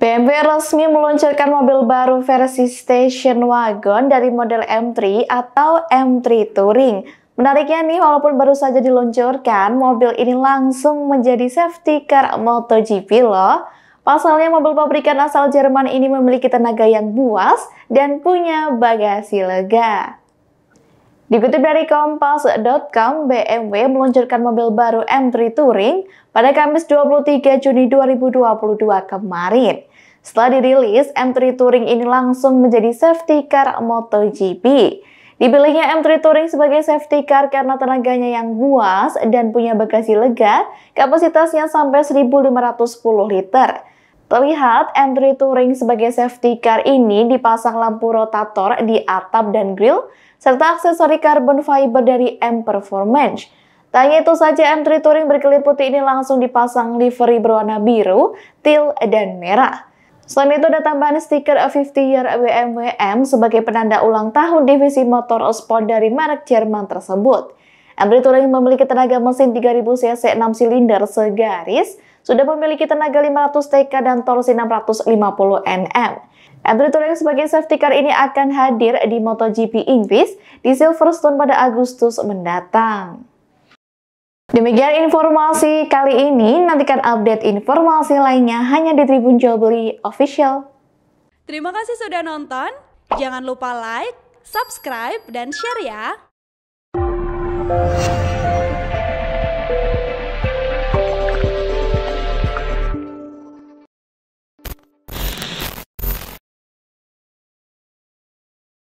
BMW resmi meluncurkan mobil baru versi station wagon dari model M3 atau M3 Touring. Menariknya nih, walaupun baru saja diluncurkan, mobil ini langsung menjadi safety car MotoGP loh. Pasalnya mobil pabrikan asal Jerman ini memiliki tenaga yang buas dan punya bagasi lega. Dikutip dari Kompas.com, BMW meluncurkan mobil baru M3 Touring pada Kamis 23 Juni 2022 kemarin. Setelah dirilis, M3 Touring ini langsung menjadi safety car MotoGP. Dipilihnya M3 Touring sebagai safety car karena tenaganya yang buas dan punya bagasi lega, kapasitasnya sampai 1510 liter. Terlihat entry touring sebagai safety car ini dipasang lampu rotator di atap dan grill, serta aksesori carbon fiber dari M Performance. Tanya itu saja, entry touring berkelip putih ini langsung dipasang livery berwarna biru, teal, dan merah. Selain itu ada tambahan stiker 50 Year BMW M sebagai penanda ulang tahun divisi motor sport dari merek Jerman tersebut. Entry Touring memiliki tenaga mesin 3000 cc 6 silinder segaris, sudah memiliki tenaga 500 TK dan torsi 650 Nm. Andrew yang sebagai safety car ini akan hadir di MotoGP Inggris di Silverstone pada Agustus mendatang. Demikian informasi kali ini, nantikan update informasi lainnya hanya di Tribun Jobli Official. Terima kasih sudah nonton, jangan lupa like, subscribe, dan share ya!